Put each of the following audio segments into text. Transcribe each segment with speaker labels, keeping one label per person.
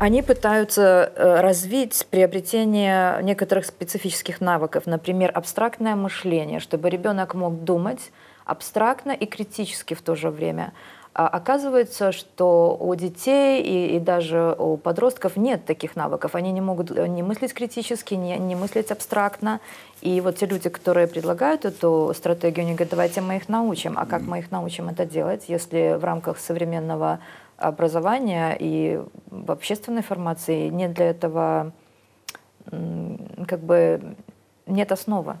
Speaker 1: Они пытаются э, развить приобретение некоторых специфических навыков, например, абстрактное мышление, чтобы ребенок мог думать абстрактно и критически в то же время. А оказывается, что у детей и, и даже у подростков нет таких навыков. Они не могут э, не мыслить критически, не, не мыслить абстрактно. И вот те люди, которые предлагают эту стратегию, они говорят, давайте мы их научим. А как мы их научим это делать, если в рамках современного образования и в общественной формации нет для этого как бы нет основы.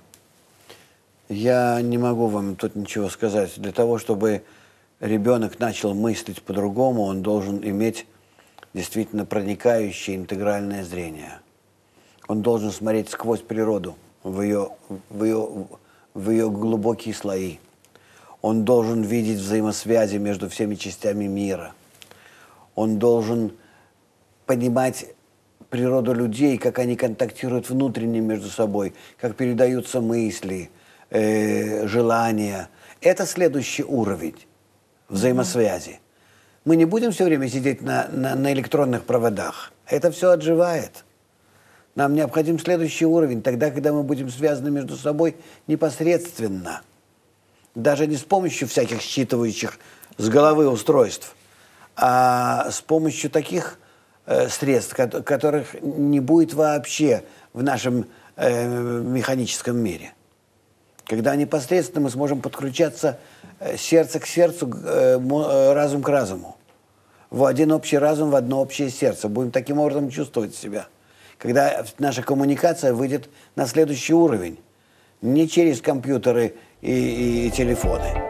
Speaker 2: Я не могу вам тут ничего сказать. Для того, чтобы ребенок начал мыслить по-другому, он должен иметь действительно проникающее интегральное зрение. Он должен смотреть сквозь природу, в ее, в ее, в ее глубокие слои. Он должен видеть взаимосвязи между всеми частями мира – он должен понимать природу людей, как они контактируют внутренне между собой, как передаются мысли, э, желания. Это следующий уровень взаимосвязи. Мы не будем все время сидеть на, на, на электронных проводах. Это все отживает. Нам необходим следующий уровень, тогда, когда мы будем связаны между собой непосредственно. Даже не с помощью всяких считывающих с головы устройств, а с помощью таких э, средств, которых не будет вообще в нашем э, механическом мире. Когда непосредственно мы сможем подключаться э, сердце к сердцу, э, э, разум к разуму. В один общий разум, в одно общее сердце. Будем таким образом чувствовать себя. Когда наша коммуникация выйдет на следующий уровень. Не через компьютеры и, и телефоны.